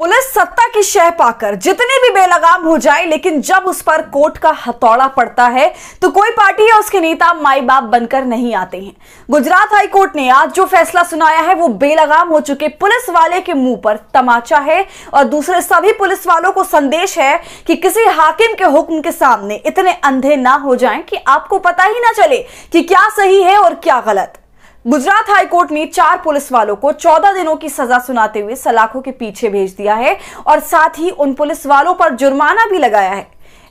police सत्ता की शह पाकर जितने भी बेलगाम हो जाए लेकिन जब उस पर कोर्ट का हथौड़ा पड़ता है तो कोई पार्टी या उसके नेता माई बाप बनकर नहीं आते हैं गुजरात हाई कोर्ट ने आज जो फैसला सुनाया है वो बेलगाम हो चुके पुलिस वाले के मुंह पर तमाचा है और दूसरे सभी पुलिस वालों को संदेश है कि किसी हाकिम के हुक्म के सामने इतने अंधे ना हो जाए कि आपको पता ही ना चले कि क्या सही है और क्या गलत गुजरात हाईकोर्ट ने चार पुलिस वालों को चौदह दिनों की सजा सुनाते हुए सलाखों के पीछे भेज दिया है और साथ ही उन पुलिस वालों पर जुर्माना भी लगाया है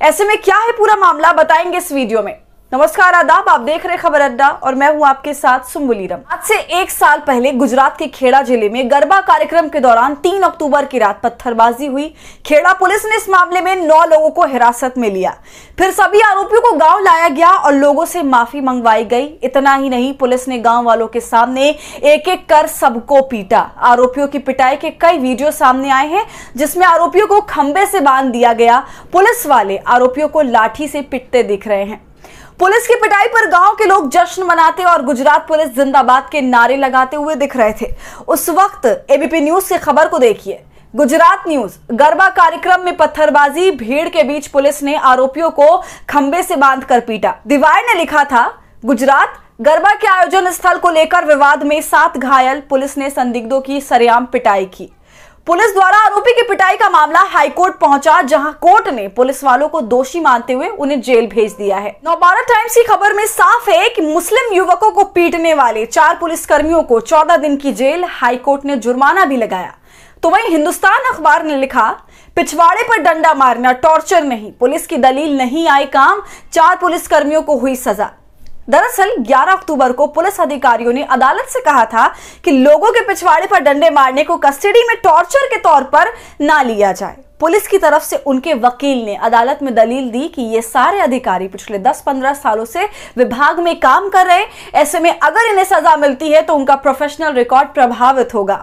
ऐसे में क्या है पूरा मामला बताएंगे इस वीडियो में नमस्कार आदाब आप देख रहे खबर अड्डा और मैं हूं आपके साथ सुम्बुलीरम आज से एक साल पहले गुजरात के खेड़ा जिले में गरबा कार्यक्रम के दौरान 3 अक्टूबर की रात पत्थरबाजी हुई खेड़ा पुलिस ने इस मामले में नौ लोगों को हिरासत में लिया फिर सभी आरोपियों को गांव लाया गया और लोगों से माफी मंगवाई गई इतना ही नहीं पुलिस ने गाँव वालों के सामने एक एक कर सबको पीटा आरोपियों की पिटाई के कई वीडियो सामने आए हैं जिसमें आरोपियों को खंबे से बांध दिया गया पुलिस वाले आरोपियों को लाठी से पिटते दिख रहे हैं पुलिस की पिटाई पर गांव के लोग जश्न मनाते और गुजरात पुलिस जिंदाबाद के नारे लगाते हुए दिख रहे थे उस वक्त एबीपी न्यूज की खबर को देखिए गुजरात न्यूज गरबा कार्यक्रम में पत्थरबाजी भीड़ के बीच पुलिस ने आरोपियों को खंबे से बांध कर पीटा दीवार ने लिखा था गुजरात गरबा के आयोजन स्थल को लेकर विवाद में सात घायल पुलिस ने संदिग्धों की सरेआम पिटाई की पुलिस द्वारा आरोपी की पिटाई का मामला हाईकोर्ट पहुंचा जहां कोर्ट ने पुलिस वालों को दोषी मानते हुए उन्हें जेल भेज दिया है नौबारा टाइम्स की खबर में साफ है कि मुस्लिम युवकों को पीटने वाले चार पुलिसकर्मियों को चौदह दिन की जेल हाईकोर्ट ने जुर्माना भी लगाया तो वही हिंदुस्तान अखबार ने लिखा पिछवाड़े पर डंडा मारना टॉर्चर नहीं पुलिस की दलील नहीं आए काम चार पुलिसकर्मियों को हुई सजा दरअसल 11 अक्टूबर को पुलिस अधिकारियों ने अदालत से कहा था कि लोगों के पिछवाड़े पर डंडे मारने को कस्टडी में टॉर्चर के तौर पर ना लिया जाए पुलिस की तरफ से उनके वकील ने अदालत में दलील दी कि ये सारे अधिकारी पिछले 10-15 सालों से विभाग में काम कर रहे ऐसे में अगर इन्हें सजा मिलती है तो उनका प्रोफेशनल रिकॉर्ड प्रभावित होगा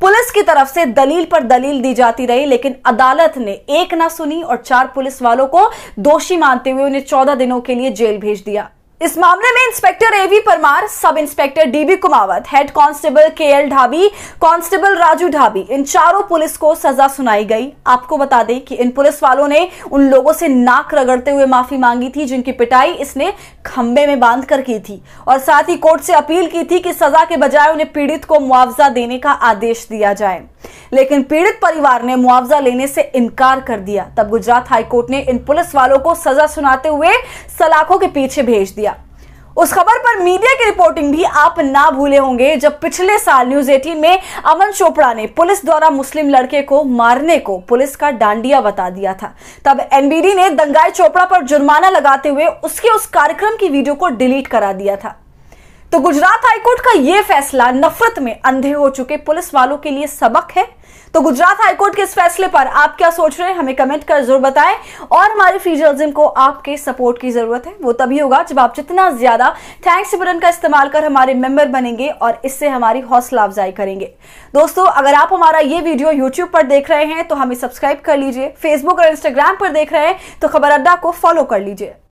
पुलिस की तरफ से दलील पर दलील दी जाती रही लेकिन अदालत ने एक ना सुनी और चार पुलिस वालों को दोषी मानते हुए उन्हें चौदह दिनों के लिए जेल भेज दिया इस मामले में inspector AV Parmar sub inspector DB Kumawat head constable K L Dhabi constable Raju Dhabi इन चारों पुलिस को सजा सुनाई गई आपको बता दें कि इन पुलिस वालों ने उन लोगों से नाक रगड़ते हुए माफी मांगी थी जिनकी पिटाई इसने खंबे में बांध कर की थी और साथ ही कोर्ट से अपील की थी कि सजा के बजाय उन्हें पीड़ित को मुआवजा देने का आदेश दिया जाए लेकिन पीड़ित परिवार ने मुआवजा लेने से इनकार कर दिया तब गुजरात हाईकोर्ट ने इन पुलिस वालों को सजा सुनाते हुए सलाखों के पीछे भेज दिया उस खबर पर मीडिया की रिपोर्टिंग भी आप ना भूले होंगे जब पिछले साल न्यूज 18 में अमन चोपड़ा ने पुलिस द्वारा मुस्लिम लड़के को मारने को पुलिस का डांडिया बता दिया था तब एनबीडी ने दंगाई चोपड़ा पर जुर्माना लगाते हुए उसके उस कार्यक्रम की वीडियो को डिलीट करा दिया था तो गुजरात हाईकोर्ट का यह फैसला नफरत में अंधे हो चुके पुलिस वालों के लिए सबक है तो गुजरात हाईकोर्ट के इस फैसले पर आप क्या सोच रहे हैं हमें कमेंट कर जरूर बताएं और हमारे फ्री को आपके सपोर्ट की जरूरत है वो तभी होगा जब आप जितना ज्यादा थैंक्स बटन का इस्तेमाल कर हमारे मेंबर बनेंगे और इससे हमारी हौसला अफजाई करेंगे दोस्तों अगर आप हमारा ये वीडियो यूट्यूब पर देख रहे हैं तो हमें सब्सक्राइब कर लीजिए फेसबुक और इंस्टाग्राम पर देख रहे हैं तो खबर अड्डा को फॉलो कर लीजिए